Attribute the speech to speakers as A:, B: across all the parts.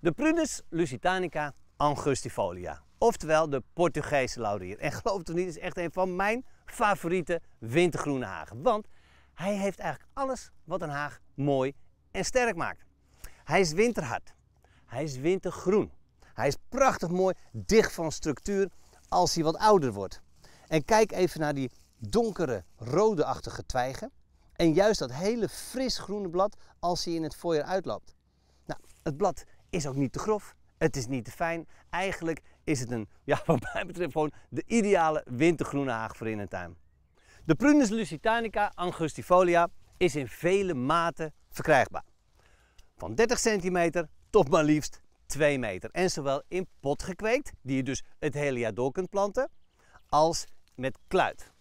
A: De Prunus lusitanica angustifolia, oftewel de Portugese laurier. En geloof het of niet, is echt een van mijn favoriete wintergroene hagen. Want hij heeft eigenlijk alles wat een haag mooi en sterk maakt. Hij is winterhard. Hij is wintergroen. Hij is prachtig mooi, dicht van structuur als hij wat ouder wordt. En kijk even naar die donkere, rodeachtige twijgen. En juist dat hele fris groene blad als hij in het voorjaar uitloopt. Nou, het blad is ook niet te grof. Het is niet te fijn. Eigenlijk is het een, ja, wat mij betreft, gewoon de ideale wintergroene haag voor in een tuin. De Prunus lusitanica angustifolia is in vele maten verkrijgbaar. Van 30 centimeter tot maar liefst 2 meter. En zowel in pot gekweekt, die je dus het hele jaar door kunt planten, als met kluit.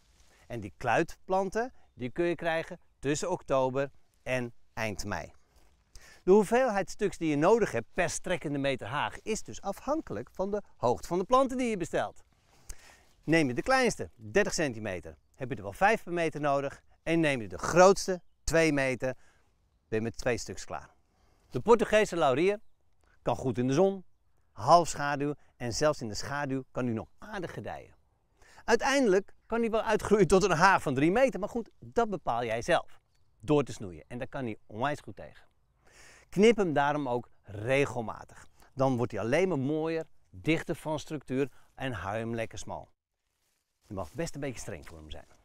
A: En die kluitplanten die kun je krijgen tussen oktober en eind mei. De hoeveelheid stuks die je nodig hebt per strekkende meter haag is dus afhankelijk van de hoogte van de planten die je bestelt. Neem je de kleinste, 30 centimeter, heb je er wel 5 per meter nodig. En neem je de grootste, 2 meter, ben je met twee stuks klaar. De Portugese laurier kan goed in de zon, half schaduw en zelfs in de schaduw kan hij nog aardig gedijen. Uiteindelijk kan hij wel uitgroeien tot een haag van 3 meter, maar goed, dat bepaal jij zelf. Door te snoeien en daar kan hij onwijs goed tegen. Knip hem daarom ook regelmatig. Dan wordt hij alleen maar mooier, dichter van structuur en hou hem lekker smal. Je mag best een beetje streng voor hem zijn.